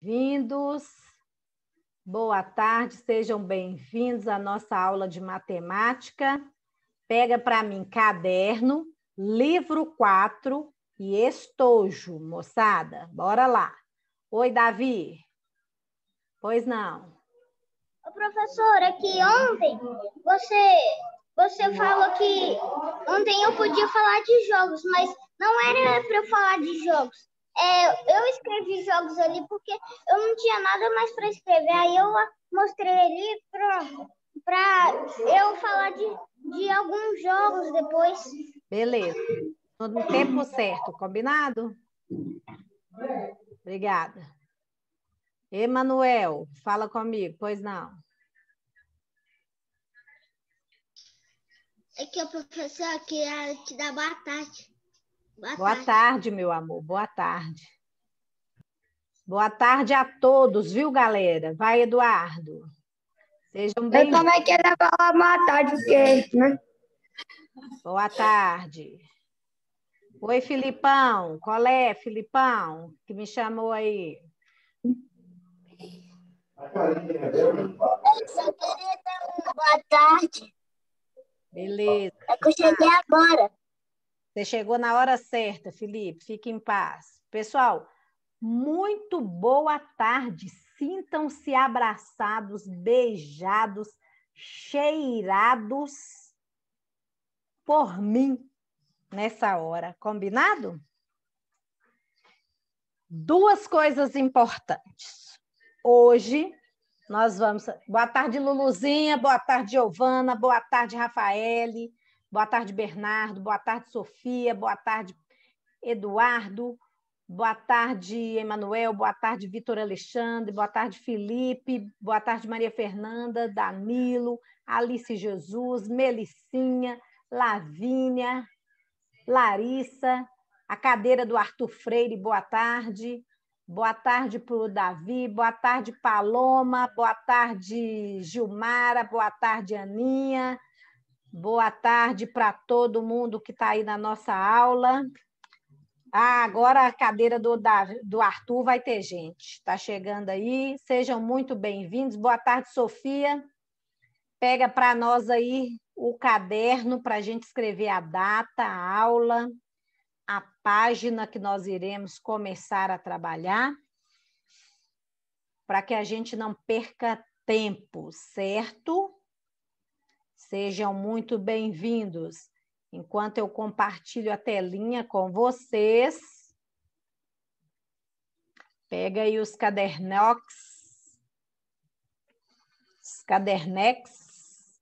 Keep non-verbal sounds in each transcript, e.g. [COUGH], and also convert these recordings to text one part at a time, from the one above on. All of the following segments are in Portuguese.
bem-vindos. Boa tarde, sejam bem-vindos à nossa aula de matemática. Pega para mim caderno, livro 4 e estojo, moçada. Bora lá. Oi, Davi. Pois não. Ô, professora, que ontem você você falou que ontem eu podia falar de jogos, mas não era para eu falar de jogos é, eu escrevi jogos ali porque eu não tinha nada mais para escrever. Aí eu mostrei ali para eu falar de, de alguns jogos depois. Beleza. No tempo certo, combinado? Obrigada. Emanuel, fala comigo, pois não. É que o professor, aqui te aqui da Batata. Boa, Boa tarde. tarde, meu amor. Boa tarde. Boa tarde a todos, viu, galera? Vai, Eduardo. Sejam bem-vindos. Eu também quero falar boa tarde, porque, né? Boa tarde. Oi, Filipão. Qual é, Filipão, que me chamou aí? Eu só queria dar uma boa tarde. Beleza. É que eu cheguei agora. Você chegou na hora certa, Felipe. Fique em paz. Pessoal, muito boa tarde. Sintam-se abraçados, beijados, cheirados por mim nessa hora. Combinado? Duas coisas importantes. Hoje nós vamos. Boa tarde, Luluzinha. Boa tarde, Giovana. Boa tarde, Rafaele. Boa tarde, Bernardo. Boa tarde, Sofia. Boa tarde, Eduardo. Boa tarde, Emanuel. Boa tarde, Vitor Alexandre. Boa tarde, Felipe. Boa tarde, Maria Fernanda, Danilo, Alice Jesus, Melicinha, Lavínia, Larissa, a cadeira do Arthur Freire. Boa tarde. Boa tarde para o Davi. Boa tarde, Paloma. Boa tarde, Gilmara. Boa tarde, Aninha. Boa tarde para todo mundo que está aí na nossa aula. Ah, agora a cadeira do, da, do Arthur vai ter gente. Está chegando aí. Sejam muito bem-vindos. Boa tarde, Sofia. Pega para nós aí o caderno para a gente escrever a data, a aula, a página que nós iremos começar a trabalhar, para que a gente não perca tempo, certo? Sejam muito bem-vindos. Enquanto eu compartilho a telinha com vocês, pega aí os cadernox, os cadernex,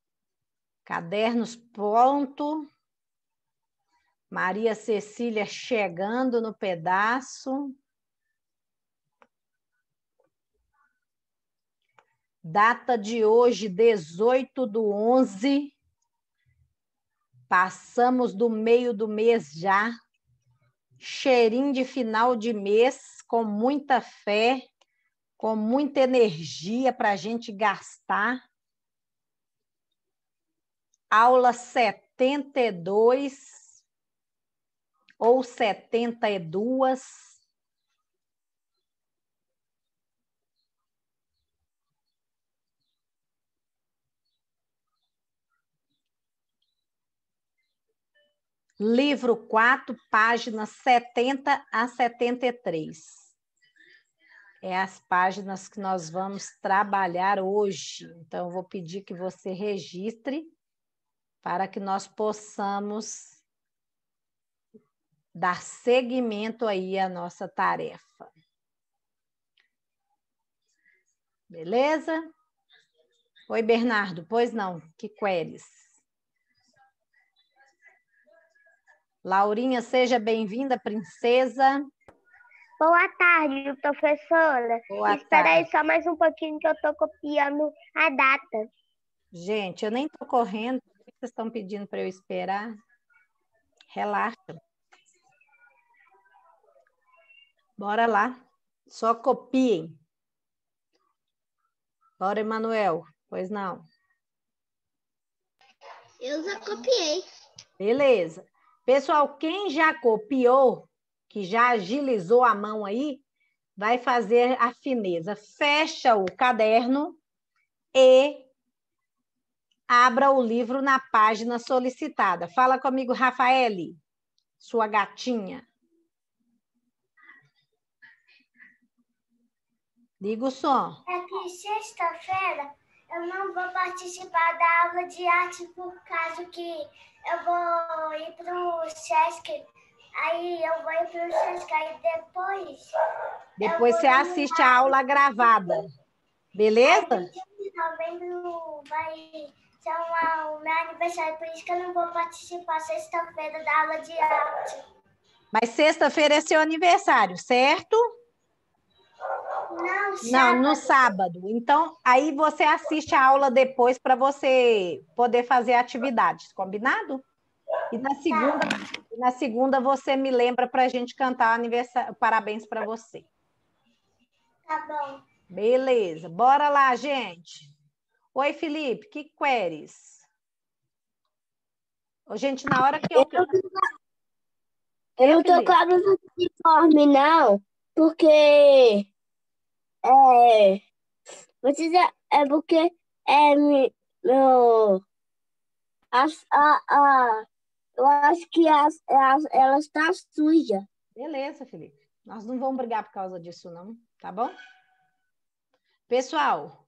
cadernos pronto. Maria Cecília chegando no pedaço. data de hoje, 18 do 11. Passamos do meio do mês já. Cheirinho de final de mês, com muita fé, com muita energia para a gente gastar. Aula 72 ou 72 livro 4, páginas 70 a 73. É as páginas que nós vamos trabalhar hoje. Então, eu vou pedir que você registre para que nós possamos dar seguimento aí à nossa tarefa. Beleza? Oi, Bernardo. Pois não, que queres? Laurinha, seja bem-vinda, princesa. Boa tarde, professora. Boa Espera tarde. aí só mais um pouquinho que eu estou copiando a data. Gente, eu nem estou correndo. O que vocês estão pedindo para eu esperar? Relaxa. Bora lá. Só copiem. Bora, Emanuel. Pois não. Eu já copiei. Beleza. Pessoal, quem já copiou, que já agilizou a mão aí, vai fazer a fineza. Fecha o caderno e abra o livro na página solicitada. Fala comigo, Rafaele, sua gatinha. Liga o som. É que sexta-feira eu não vou participar da aula de arte por causa que eu vou ir pro Sesc, aí eu vou ir pro Sesc, aí depois... Depois você assiste a aula gravada, beleza? Em novembro vai ser uma, o meu aniversário, por isso que eu não vou participar sexta-feira da aula de arte. Mas sexta-feira é seu aniversário, certo? Certo. Não, no sábado. Então, aí você assiste a aula depois para você poder fazer atividades, combinado? E na segunda, na segunda você me lembra para a gente cantar aniversário, parabéns para você. Tá bom. Beleza, bora lá, gente. Oi, Felipe, que queres? gente, na hora que eu. Eu não tô com a blusa de uniforme, não, porque é, vocês é, é, porque é meu. As, a, a, eu acho que as, as, ela está suja. Beleza, Felipe. Nós não vamos brigar por causa disso, não, tá bom? Pessoal,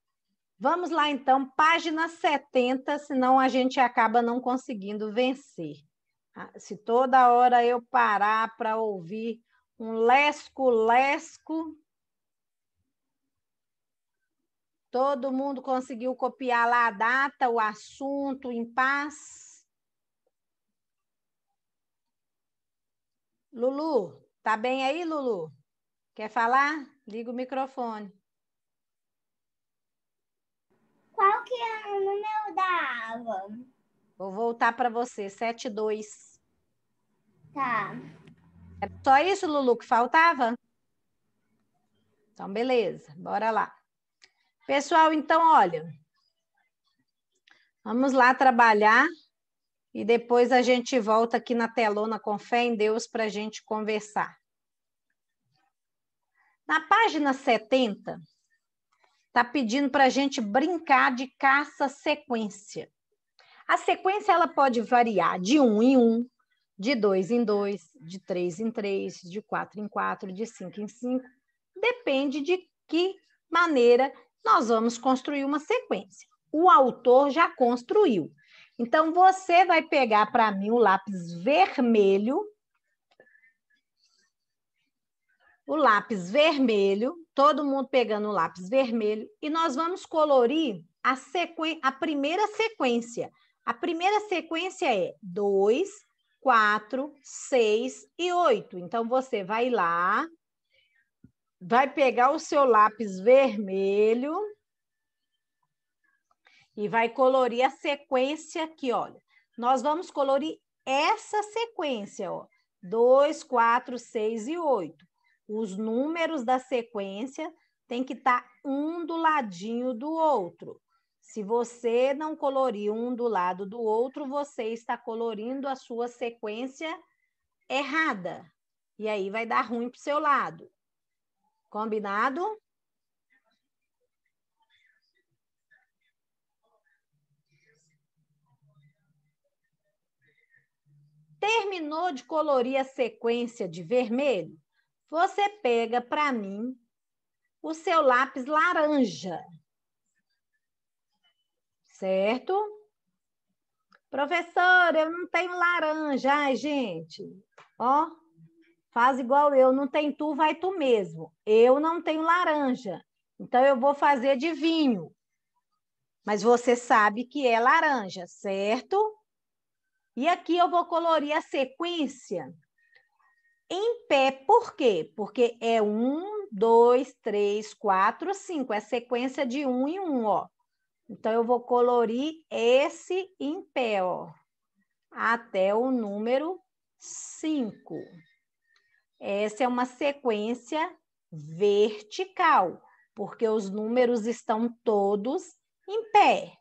vamos lá então, página 70, senão a gente acaba não conseguindo vencer. Ah, se toda hora eu parar para ouvir um lesco-lesco, Todo mundo conseguiu copiar lá a data, o assunto em paz? Lulu, tá bem aí, Lulu? Quer falar? Liga o microfone. Qual que é o número da aula? Vou voltar para você, 72. Tá. É só isso, Lulu, que faltava? Então, beleza, bora lá. Pessoal, então, olha, vamos lá trabalhar e depois a gente volta aqui na telona com fé em Deus para a gente conversar. Na página 70, está pedindo para a gente brincar de caça-sequência. A sequência ela pode variar de um em um, de dois em dois, de três em três, de quatro em quatro, de cinco em cinco. Depende de que maneira nós vamos construir uma sequência. O autor já construiu. Então, você vai pegar para mim o lápis vermelho. O lápis vermelho, todo mundo pegando o lápis vermelho, e nós vamos colorir a, sequen a primeira sequência. A primeira sequência é 2, 4, 6 e 8. Então, você vai lá, vai pegar o seu lápis vermelho e vai colorir a sequência aqui, olha. Nós vamos colorir essa sequência, ó. 2, 4, 6 e 8. Os números da sequência tem que estar tá um do ladinho do outro. Se você não colorir um do lado do outro, você está colorindo a sua sequência errada. E aí vai dar ruim para o seu lado. Combinado? Terminou de colorir a sequência de vermelho? Você pega para mim o seu lápis laranja. Certo? Professor, eu não tenho laranja. Ai, gente. Ó, Faz igual eu, não tem tu, vai tu mesmo. Eu não tenho laranja, então eu vou fazer de vinho. Mas você sabe que é laranja, certo? E aqui eu vou colorir a sequência em pé, por quê? Porque é um, dois, três, quatro, cinco. É sequência de um em um, ó. Então, eu vou colorir esse em pé, ó, até o número cinco. Essa é uma sequência vertical, porque os números estão todos em pé.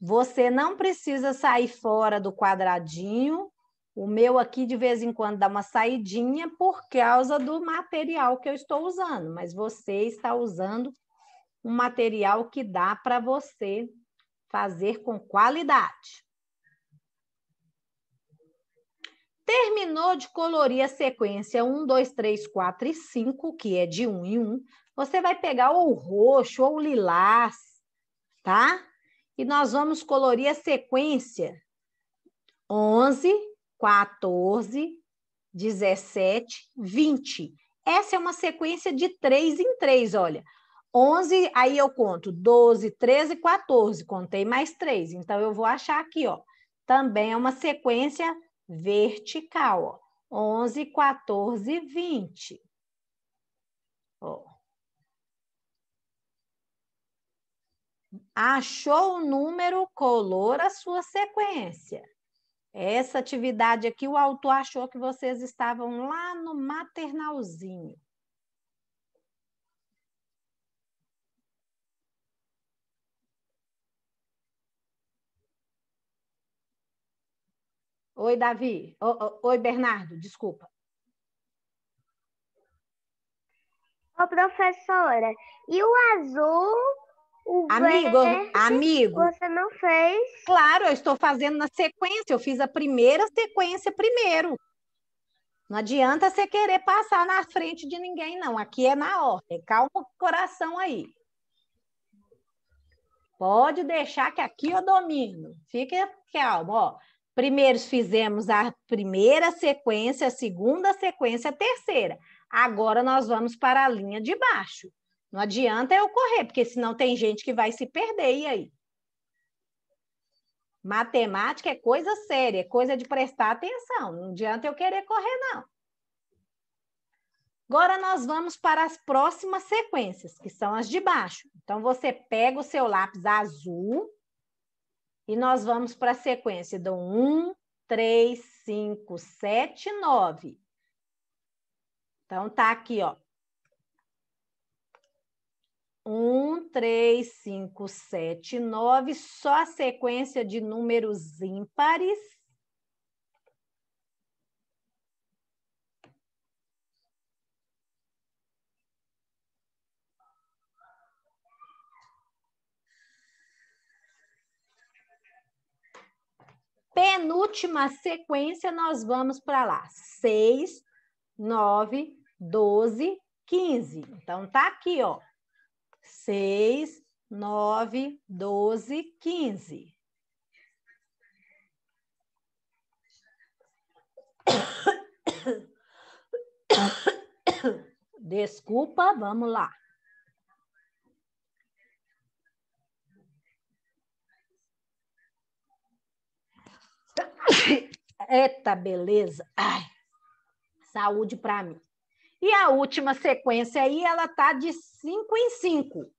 Você não precisa sair fora do quadradinho. O meu aqui de vez em quando dá uma saidinha por causa do material que eu estou usando, mas você está usando um material que dá para você fazer com qualidade. Terminou de colorir a sequência 1, 2, 3, 4 e 5, que é de 1 em 1, você vai pegar ou o roxo ou o lilás, tá? E nós vamos colorir a sequência 11, 14, 17, 20. Essa é uma sequência de 3 em 3, olha. 11, aí eu conto 12, 13, 14, contei mais 3. Então, eu vou achar aqui, ó. Também é uma sequência vertical, ó. 11, 14, 20. Ó. Achou o número, color a sua sequência. Essa atividade aqui, o autor achou que vocês estavam lá no maternalzinho. Oi, Davi. Oi, Bernardo, desculpa. Ô, professora, e o azul, o amigo, verde, amigo, você não fez? Claro, eu estou fazendo na sequência. Eu fiz a primeira sequência primeiro. Não adianta você querer passar na frente de ninguém, não. Aqui é na ordem. Calma o coração aí. Pode deixar que aqui eu domino. Fique calmo, ó. Primeiro fizemos a primeira sequência, a segunda sequência, a terceira. Agora nós vamos para a linha de baixo. Não adianta eu correr, porque senão tem gente que vai se perder e aí. Matemática é coisa séria, é coisa de prestar atenção. Não adianta eu querer correr não. Agora nós vamos para as próximas sequências, que são as de baixo. Então você pega o seu lápis azul, e nós vamos para a sequência do 1, 3, 5, 7, 9. Então, tá aqui, ó. 1, 3, 5, 7, 9, só a sequência de números ímpares penúltima sequência, nós vamos para lá. 6, 9, 12, 15. Então, tá aqui, ó. 6, 9, 12, 15. Desculpa, vamos lá. [LAUGHS] Eita, beleza. Ai, saúde para mim. E a última sequência aí, ela tá de 5 em 5.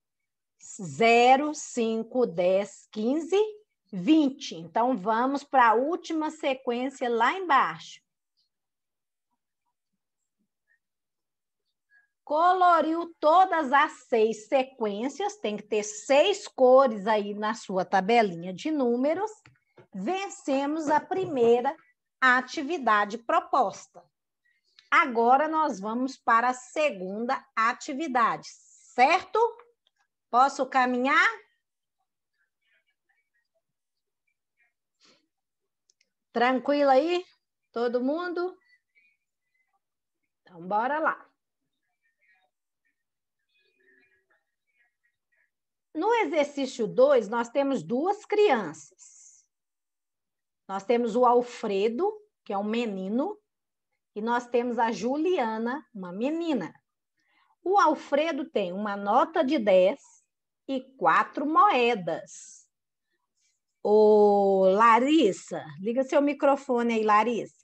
0, 5, 10, 15, 20. Então, vamos para a última sequência lá embaixo. Coloriu todas as seis sequências, tem que ter seis cores aí na sua tabelinha de números vencemos a primeira atividade proposta. Agora nós vamos para a segunda atividade, certo? Posso caminhar? Tranquilo aí? Todo mundo? Então, bora lá. No exercício 2, nós temos duas crianças. Nós temos o Alfredo, que é um menino, e nós temos a Juliana, uma menina. O Alfredo tem uma nota de 10 e quatro moedas. O Larissa, liga seu microfone aí, Larissa.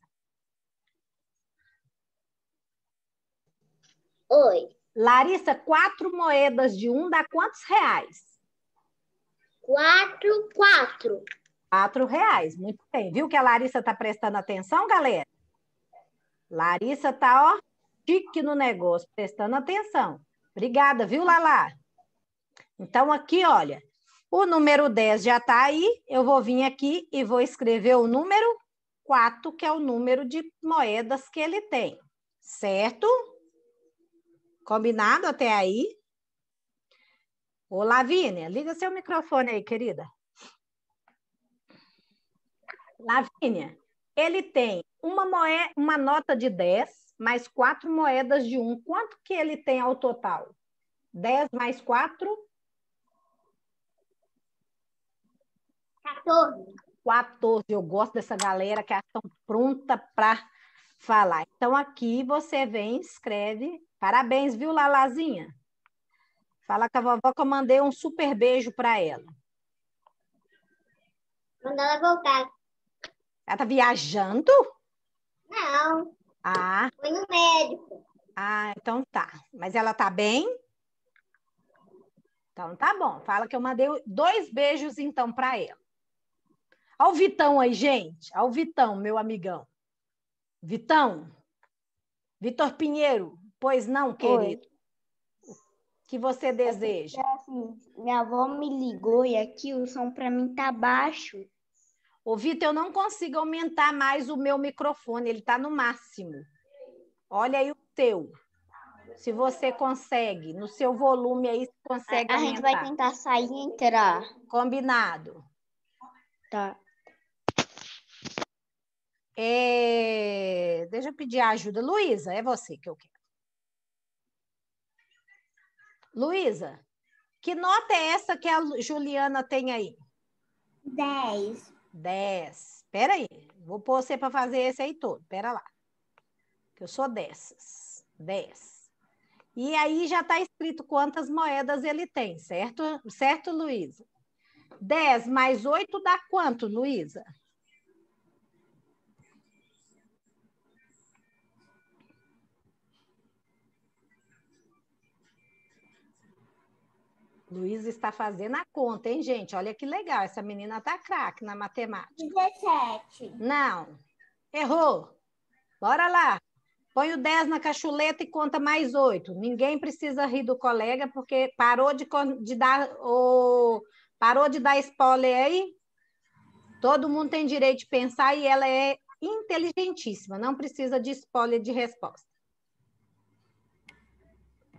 Oi. Larissa, quatro moedas de um dá quantos reais? Quatro, quatro. Quatro reais, muito bem. Viu que a Larissa está prestando atenção, galera? Larissa está, ó, chique no negócio, prestando atenção. Obrigada, viu, Lala? Então, aqui, olha, o número 10 já está aí, eu vou vir aqui e vou escrever o número 4, que é o número de moedas que ele tem, certo? Combinado até aí? Ô, Lavínia, liga seu microfone aí, querida. Lavínia, ele tem uma, moeda, uma nota de 10 mais quatro moedas de 1. Quanto que ele tem ao total? 10 mais 4? 14. 14. Eu gosto dessa galera que estão pronta para falar. Então, aqui você vem, escreve. Parabéns, viu, Lalazinha? Fala com a vovó que eu mandei um super beijo para ela. Manda ela voltar. Ela tá viajando? Não. Ah. Foi no médico. Ah, então tá. Mas ela tá bem? Então tá bom. Fala que eu mandei dois beijos então para ela. Olha o Vitão aí, gente. Olha o Vitão, meu amigão. Vitão. Vitor Pinheiro, pois não, querido. Oi. Que você é deseja? É assim, minha avó me ligou e aqui o som para mim tá baixo. Ô, Vitor, eu não consigo aumentar mais o meu microfone, ele está no máximo. Olha aí o teu. Se você consegue, no seu volume aí, você consegue. A, a gente vai tentar sair e entrar. Combinado. Tá. É... Deixa eu pedir a ajuda. Luísa, é você que eu quero. Luísa, que nota é essa que a Juliana tem aí? Dez. 10. Espera aí, vou pôr você para fazer esse aí todo. Espera lá. Que eu sou dessas. 10. E aí já está escrito quantas moedas ele tem, certo? Certo, Luísa? 10 mais 8 dá quanto, Luísa? Luiz está fazendo a conta, hein, gente? Olha que legal, essa menina tá craque na matemática. 17. Não, errou. Bora lá. Põe o 10 na cachuleta e conta mais 8. Ninguém precisa rir do colega, porque parou de, de dar o... parou de dar spoiler aí. Todo mundo tem direito de pensar e ela é inteligentíssima, não precisa de spoiler de resposta.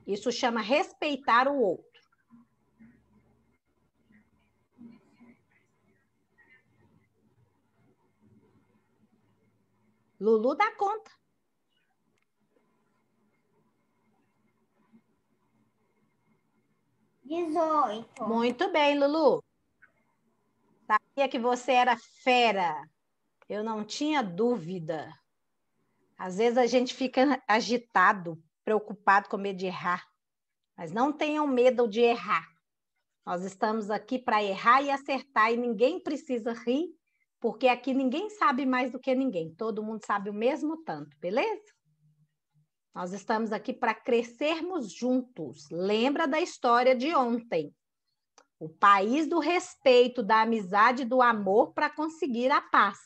Isso chama respeitar o outro. Lulu dá conta. Dezoito. Muito bem, Lulu. Sabia que você era fera. Eu não tinha dúvida. Às vezes a gente fica agitado, preocupado com medo de errar. Mas não tenham medo de errar. Nós estamos aqui para errar e acertar e ninguém precisa rir porque aqui ninguém sabe mais do que ninguém, todo mundo sabe o mesmo tanto, beleza? Nós estamos aqui para crescermos juntos. Lembra da história de ontem? O país do respeito, da amizade, do amor para conseguir a paz.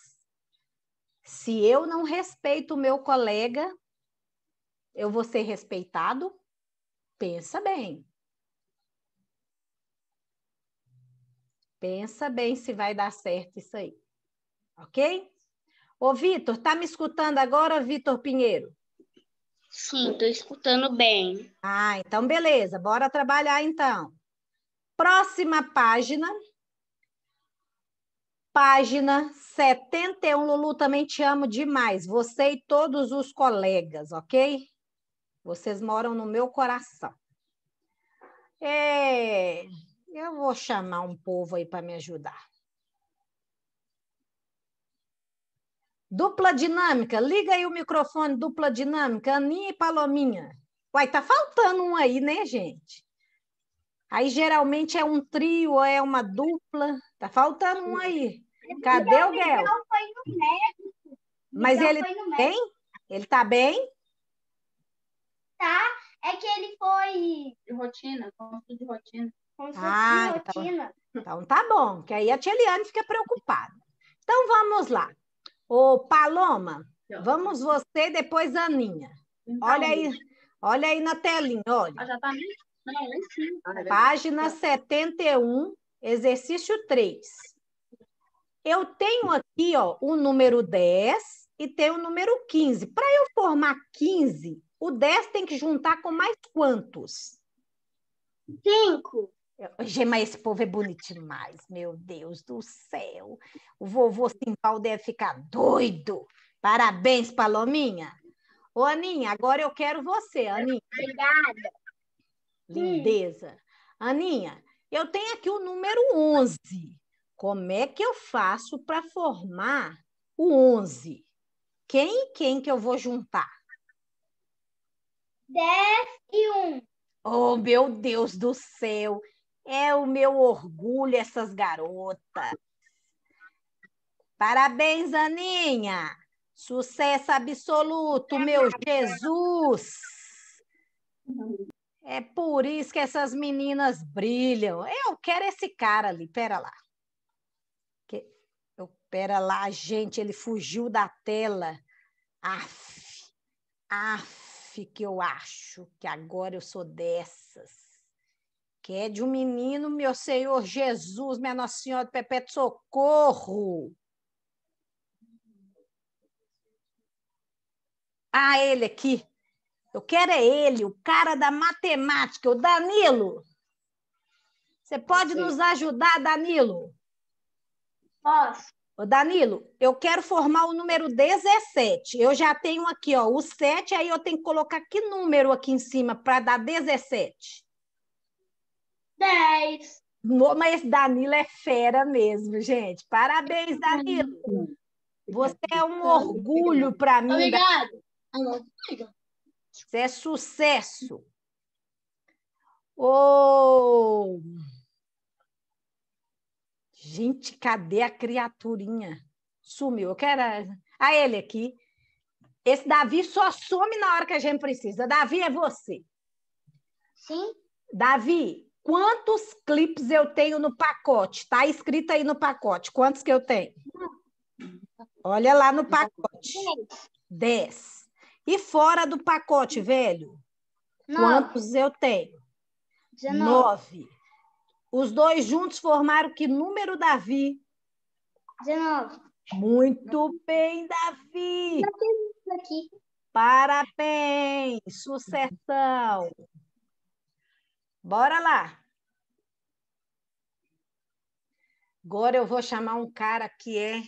Se eu não respeito o meu colega, eu vou ser respeitado? Pensa bem. Pensa bem se vai dar certo isso aí ok? Ô, Vitor, tá me escutando agora, Vitor Pinheiro? Sim, tô escutando bem. Ah, então beleza, bora trabalhar então. Próxima página. Página 71. Lulu, também te amo demais. Você e todos os colegas, ok? Vocês moram no meu coração. É, eu vou chamar um povo aí para me ajudar. Dupla dinâmica, liga aí o microfone, dupla dinâmica, Aninha e Palominha. Uai, tá faltando um aí, né, gente? Aí geralmente é um trio, é uma dupla, tá faltando um aí. Cadê o Guel? Mas ele tem? Tá ele tá bem? Tá, é que ele foi... De rotina, de rotina. ah, de então rotina. Então, então tá bom, que aí a Tia Eliane fica preocupada. Então vamos lá. Ô, Paloma, então. vamos você, depois a Aninha. Então, olha aí, olha aí na telinha, olha. já tá ali? Não, lá tá sim. Página 71, exercício 3. Eu tenho aqui, ó, o número 10 e tenho o número 15. Para eu formar 15, o 10 tem que juntar com mais quantos? Cinco. Gema, esse povo é bonito demais, meu Deus do céu. O vovô Simpal deve ficar doido. Parabéns, Palominha. Ô, Aninha, agora eu quero você, Aninha. Obrigada. Lindeza. Sim. Aninha, eu tenho aqui o número 11. Como é que eu faço para formar o 11? Quem e quem que eu vou juntar? 10 e 1. Um. Oh, meu Deus do céu! É o meu orgulho, essas garotas. Parabéns, Aninha. Sucesso absoluto, meu Jesus. É por isso que essas meninas brilham. Eu quero esse cara ali, pera lá. Eu, pera lá, gente, ele fugiu da tela. Af, af, que eu acho que agora eu sou dessas que é de um menino, meu Senhor Jesus, minha Nossa Senhora do Socorro. Ah, ele aqui. Eu quero é ele, o cara da matemática, o Danilo. Você pode Sim. nos ajudar, Danilo? Posso. Ô Danilo, eu quero formar o número 17. Eu já tenho aqui, ó, o 7, aí eu tenho que colocar que número aqui em cima para dar 17? 10. Mas Danilo é fera mesmo, gente. Parabéns, Danilo. Você é um orgulho para mim. Obrigado. Ah, você é sucesso. Oh! Gente, cadê a criaturinha? Sumiu. Eu quero a, a ele aqui. Esse Davi só some na hora que a gente precisa. Davi é você. Sim. Davi, quantos clipes eu tenho no pacote? Está escrito aí no pacote. Quantos que eu tenho? Olha lá no pacote. Dez. E fora do pacote, velho? Nove. Quantos eu tenho? Dezenove. Nove. Os dois juntos formaram que número, Davi? Dezenove. Muito bem, Davi. Aqui. Parabéns, sucessão. Bora lá! Agora eu vou chamar um cara que é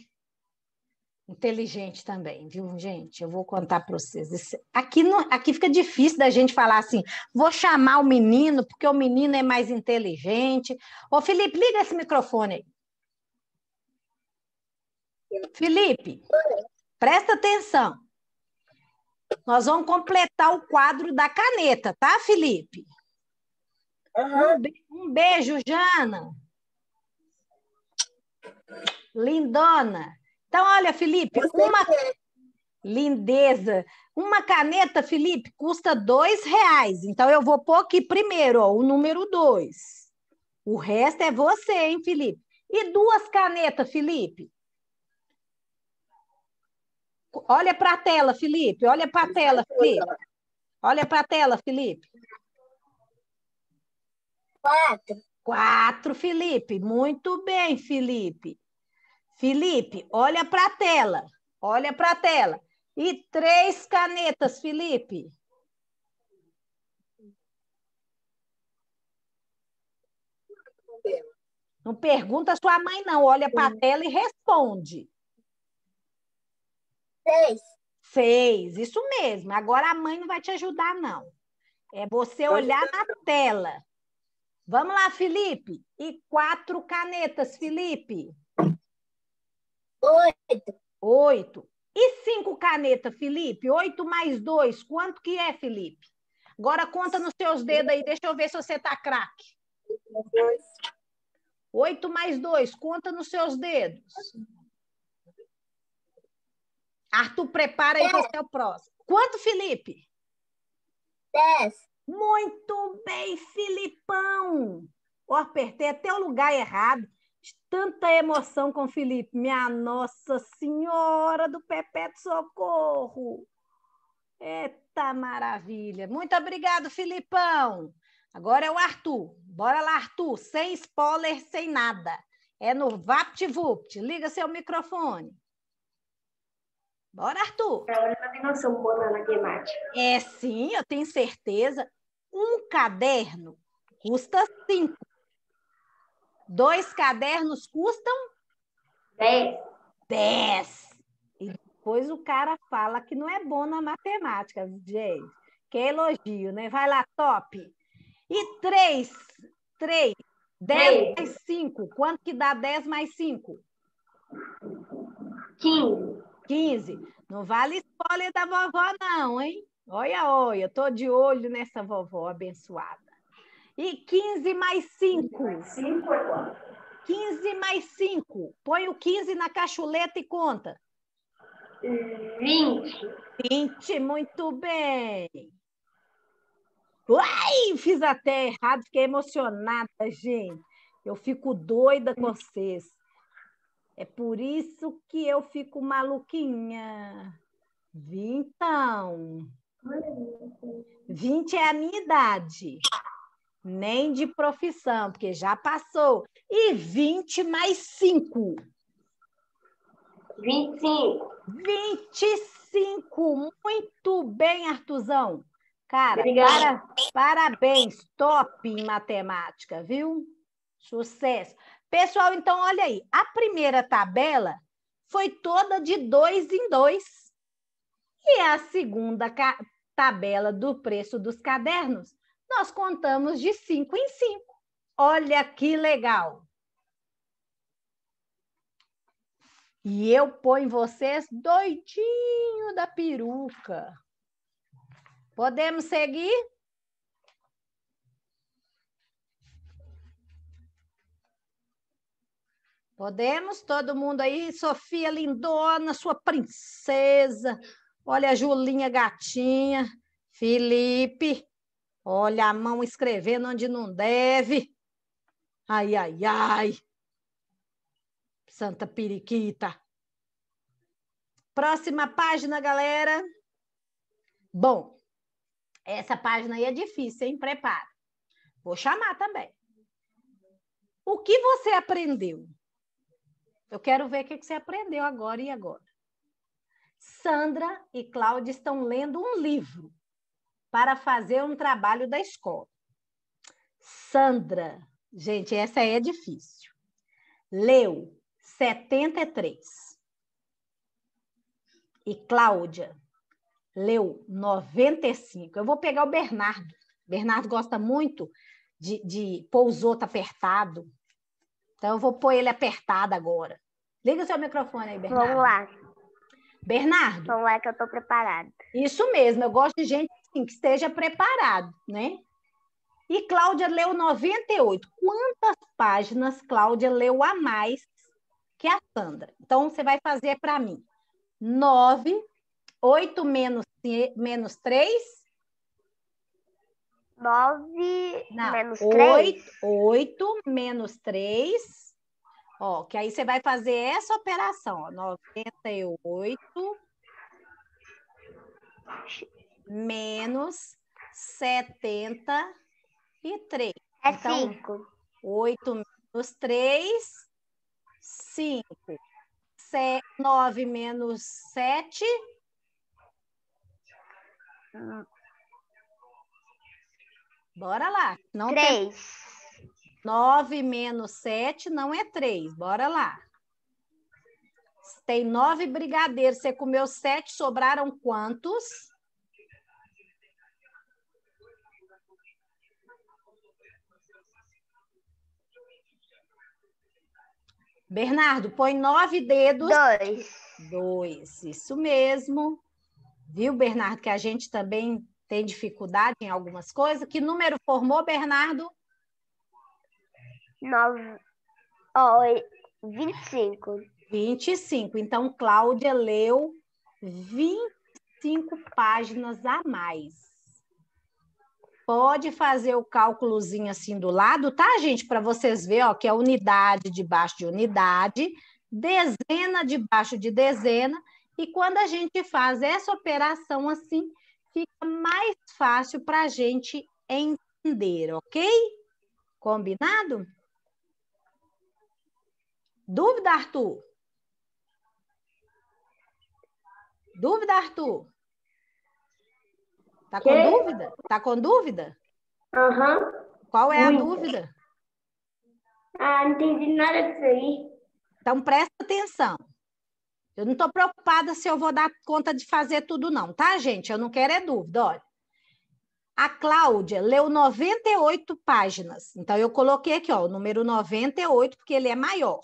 inteligente também, viu, gente? Eu vou contar para vocês. Aqui, não, aqui fica difícil da gente falar assim, vou chamar o menino porque o menino é mais inteligente. Ô, Felipe, liga esse microfone aí. Felipe, presta atenção. Nós vamos completar o quadro da caneta, tá, Felipe? Uhum. Um, beijo, Jana. Lindona. Então, olha, Felipe, Você uma. Quer. Lindeza. Uma caneta, Felipe, custa dois reais. Então, eu vou pôr aqui primeiro, ó, o número dois. O resto é você, hein, Felipe? E duas canetas, Felipe? Olha para a tela, Felipe. Olha para a tela, Felipe. Olha para a tela, Felipe. Quatro. Quatro, Felipe. Muito bem, Felipe. Felipe, olha para a tela. Olha para a tela. E três canetas, Felipe. Não pergunta a sua mãe, não. Olha para a tela e responde. Seis. Seis, isso mesmo. Agora a mãe não vai te ajudar, não. É você olhar na tela. Vamos lá, Felipe. E quatro canetas, Felipe. Oito. Oito. E cinco canetas, Felipe? Oito mais dois, quanto que é, Felipe? Agora conta nos seus dedos aí, deixa eu ver se você tá craque. Oito mais dois, conta nos seus dedos. Arthur, prepara aí, você é o próximo. Quanto, Felipe? Dez. Muito bem, Filipão! Ó, apertei até o lugar errado. tanta emoção com o Felipe. Minha Nossa Senhora do Perpétuo Socorro! Eita maravilha! Muito obrigado, Filipão! Agora é o Arthur. Bora lá, Arthur. Sem spoiler, sem nada. É no VaptVupt. Liga seu microfone. Bora, Arthur. eu não tenho noção boa na matemática. É, sim, eu tenho certeza. Um caderno custa cinco. Dois cadernos custam? Dez. Dez. E depois o cara fala que não é bom na matemática, gente. Que elogio, né? Vai lá, top. E três. Três. Dez, mais cinco. Quanto que dá dez mais cinco? Quinze. Quinze. Não vale spoiler da vovó, não, hein? Olha, olha, estou de olho nessa vovó abençoada. E 15 mais 5. 15 é mais 5. Põe o 15 na cachuleta e conta. 20. 20, muito bem. Uai, fiz até errado, fiquei emocionada, gente. Eu fico doida com vocês. É por isso que eu fico maluquinha. Vintão. 20 é a minha idade, nem de profissão, porque já passou. E 20 mais 5? 25. 25. Muito bem, Artuzão. Cara, para, parabéns, top em matemática, viu? Sucesso. Pessoal, então olha aí, a primeira tabela foi toda de dois em dois. E é a segunda tabela do preço dos cadernos, nós contamos de cinco em cinco. Olha que legal! E eu ponho vocês doidinho da peruca. Podemos seguir? Podemos? Todo mundo aí, Sofia lindona, sua princesa. Olha, a Julinha Gatinha, Felipe, olha a mão escrevendo onde não deve. Ai, ai, ai. Santa Periquita. Próxima página, galera. Bom, essa página aí é difícil, hein? Prepara. Vou chamar também. O que você aprendeu? Eu quero ver o que você aprendeu agora e agora. Sandra e Cláudia estão lendo um livro para fazer um trabalho da escola. Sandra, gente, essa é difícil. Leu 73. E Cláudia leu 95. Eu vou pegar o Bernardo. Bernardo gosta muito de, de apertado. Então, eu vou pôr ele apertado agora. Liga o seu microfone aí, Bernardo. Vamos lá. Bernardo. Vamos lá é que eu estou preparado. Isso mesmo, eu gosto de gente assim, que esteja preparado, né? E Cláudia leu 98. Quantas páginas Cláudia leu a mais que a Sandra? Então, você vai fazer para mim. 9, 8 menos, menos 3. 9 Não, menos 3. 8, 8 menos 3. Ó, que aí você vai fazer essa operação, ó, 98 menos 73. É 5. Então, cinco. 8 menos 3, 5. 9 menos 7. Bora lá. Não 3. 9 menos 7 não é 3. Bora lá. Tem nove brigadeiros. Você comeu sete, sobraram quantos? Bernardo, põe nove dedos. Dois. Dois, isso mesmo. Viu, Bernardo, que a gente também tem dificuldade em algumas coisas. Que número formou, Bernardo? nove, ó, oh, 25. 25. Então, Cláudia leu 25 páginas a mais. Pode fazer o cálculozinho assim do lado, tá, gente? Para vocês verem, ó, que é unidade debaixo de unidade, dezena debaixo de dezena. E quando a gente faz essa operação assim, fica mais fácil para a gente entender, ok? Combinado? Dúvida, Arthur? Dúvida, Arthur? Tá com que? dúvida? Tá com dúvida? Aham. Uhum. Qual é Muito. a dúvida? Ah, não entendi nada disso aí. Então presta atenção. Eu não estou preocupada se eu vou dar conta de fazer tudo, não, tá, gente? Eu não quero é dúvida, olha. A Cláudia leu 98 páginas. Então, eu coloquei aqui, ó, o número 98, porque ele é maior.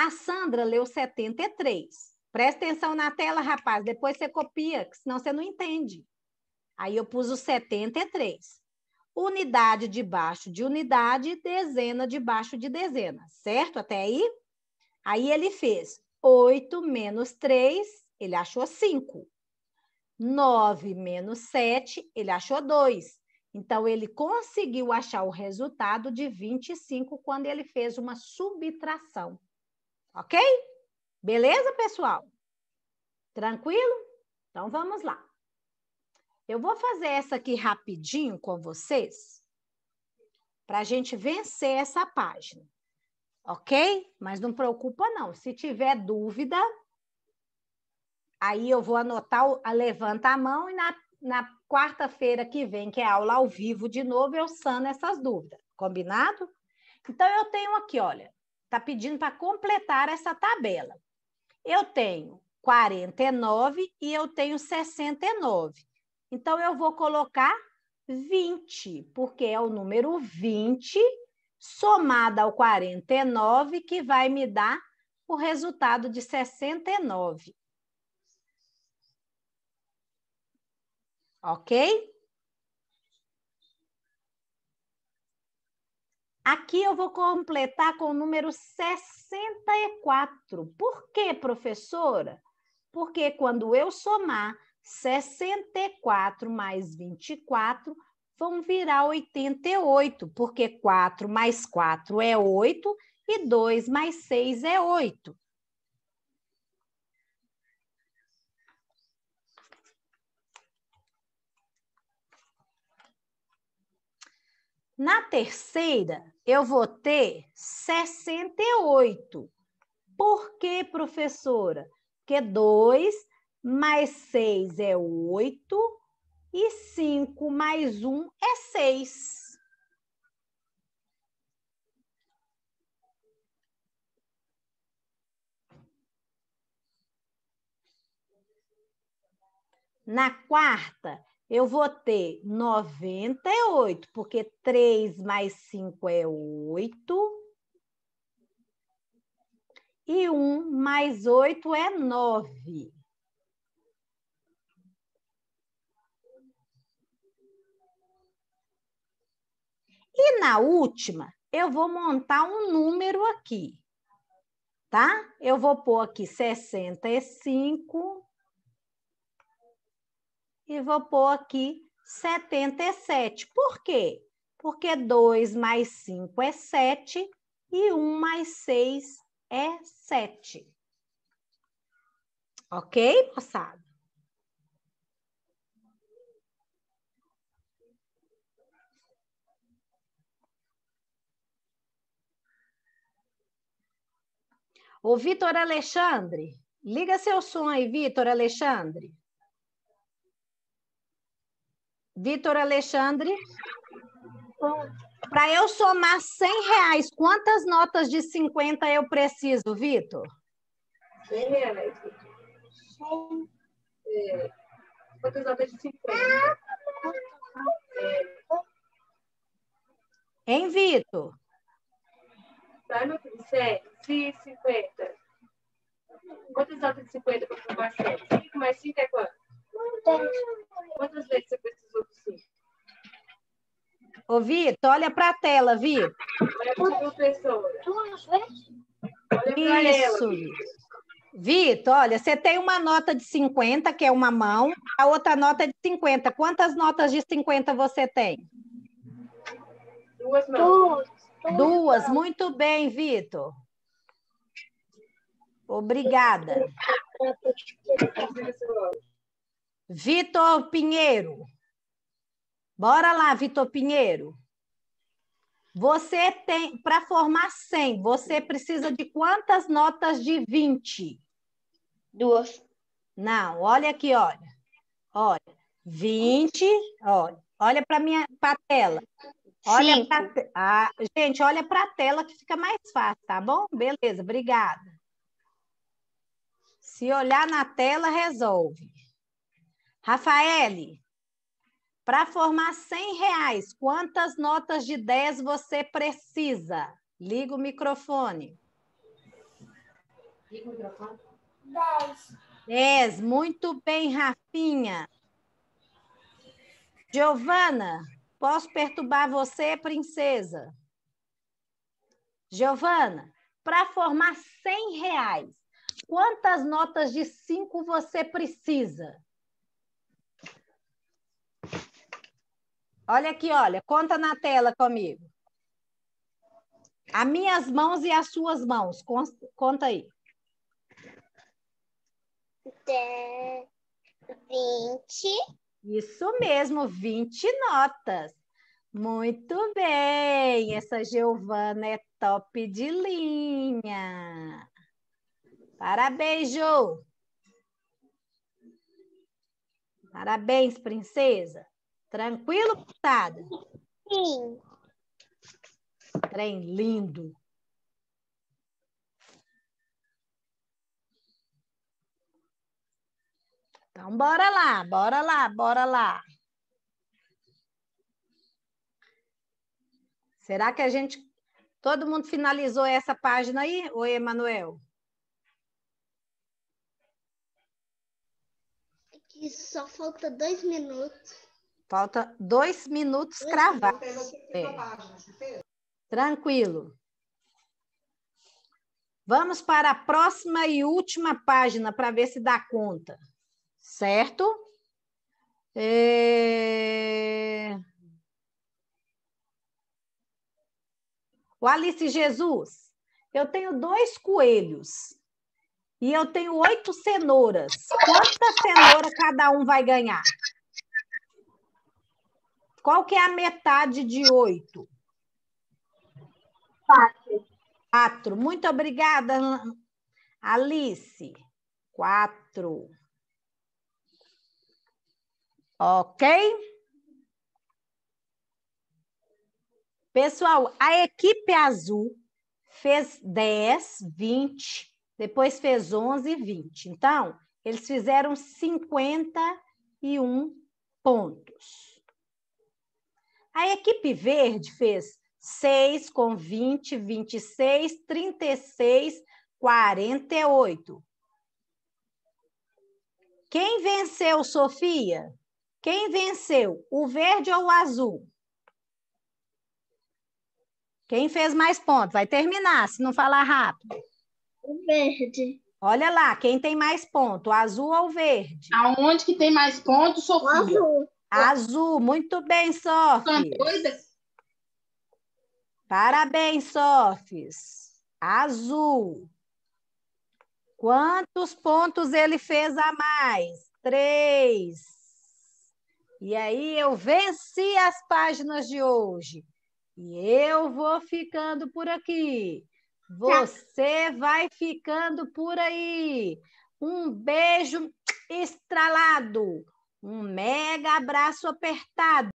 A Sandra leu 73. Presta atenção na tela, rapaz, depois você copia, que senão você não entende. Aí eu pus o 73. Unidade debaixo de unidade, dezena debaixo de dezena, certo? Até aí? Aí ele fez 8 menos 3, ele achou 5. 9 menos 7, ele achou 2. Então, ele conseguiu achar o resultado de 25 quando ele fez uma subtração. Ok? Beleza, pessoal? Tranquilo? Então vamos lá. Eu vou fazer essa aqui rapidinho com vocês, para a gente vencer essa página, ok? Mas não preocupa, não. Se tiver dúvida, aí eu vou anotar, levanta a mão e na, na quarta-feira que vem, que é aula ao vivo de novo, eu sano essas dúvidas, combinado? Então eu tenho aqui, olha, está pedindo para completar essa tabela. Eu tenho 49 e eu tenho 69. Então, eu vou colocar 20, porque é o número 20 somado ao 49 que vai me dar o resultado de 69. Ok? Ok. Aqui eu vou completar com o número 64. Por quê, professora? Porque quando eu somar 64 mais 24, vão virar 88, porque 4 mais 4 é 8 e 2 mais 6 é 8. Na terceira, eu vou ter 68. Por que, professora? Porque 2 mais 6 é 8 e 5 mais 1 é 6. Na quarta, eu vou ter 98, porque 3 mais 5 é 8. E 1 mais 8 é 9. E na última, eu vou montar um número aqui, tá? Eu vou pôr aqui 65 e vou pôr aqui 77. Por quê? Porque 2 mais 5 é 7 e 1 mais 6 é 7. Ok, moçada? Ô, Vitor Alexandre, liga seu som aí, Vitor Alexandre. Vitor Alexandre? Para eu somar 100 reais, quantas notas de 50 eu preciso, Vitor? 100 reais. É, quantas notas de 50? Hein, Vitor? Tá no 100, 50. Quantas notas de 50 para formar 100? 5 mais 5 é quanto? Quantas vezes você precisa? Ô, Vitor, olha para a tela, Vitor. Olha para a professora. Isso. Vitor, olha, você tem uma nota de 50, que é uma mão, a outra nota é de 50. Quantas notas de 50 você tem? Duas mãos. Duas, Duas. muito bem, Vitor. Obrigada. Vitor Pinheiro. Bora lá, Vitor Pinheiro. Você tem, para formar 100, você precisa de quantas notas de 20? Duas. Não, olha aqui, olha. Olha, 20, olha. Olha para minha pra tela. Olha pra, ah, gente, olha para a tela que fica mais fácil, tá bom? Beleza, obrigada. Se olhar na tela, resolve. Rafaele, para formar 100 reais, quantas notas de 10 você precisa? Liga o microfone. Liga o microfone. 10. 10. Muito bem, Rafinha. Giovana, posso perturbar você, princesa? Giovana, para formar 100 reais, quantas notas de 5 você precisa? Olha aqui, olha, conta na tela comigo. As minhas mãos e as suas mãos, conta aí. Dez, 20. Isso mesmo, 20 notas. Muito bem, essa Giovana é top de linha. Parabéns, Ju. Parabéns, princesa. Tranquilo, putada? Sim. Trem lindo. Então, bora lá, bora lá, bora lá. Será que a gente. Todo mundo finalizou essa página aí? Oi, Emanuel. Aqui só falta dois minutos. Falta dois minutos cravados. É. Tranquilo. Vamos para a próxima e última página para ver se dá conta, certo? É... O Alice Jesus, eu tenho dois coelhos e eu tenho oito cenouras. Quanta cenoura cada um vai ganhar? Qual que é a metade de oito? Quatro. Quatro. Muito obrigada, Alice. Quatro. Ok? Pessoal, a equipe azul fez 10, 20, depois fez 11 e 20. Então, eles fizeram 51 pontos. A equipe verde fez 6 com 20, 26, 36, 48. Quem venceu, Sofia? Quem venceu, o verde ou o azul? Quem fez mais pontos? Vai terminar, se não falar rápido. O verde. Olha lá, quem tem mais ponto, o azul ou o verde? Aonde que tem mais ponto, Sofia? O azul. Azul, muito bem, Sofis. Parabéns, Sofis. Azul. Quantos pontos ele fez a mais? Três. E aí eu venci as páginas de hoje. E eu vou ficando por aqui. Você vai ficando por aí. Um beijo estralado. Um mega abraço apertado.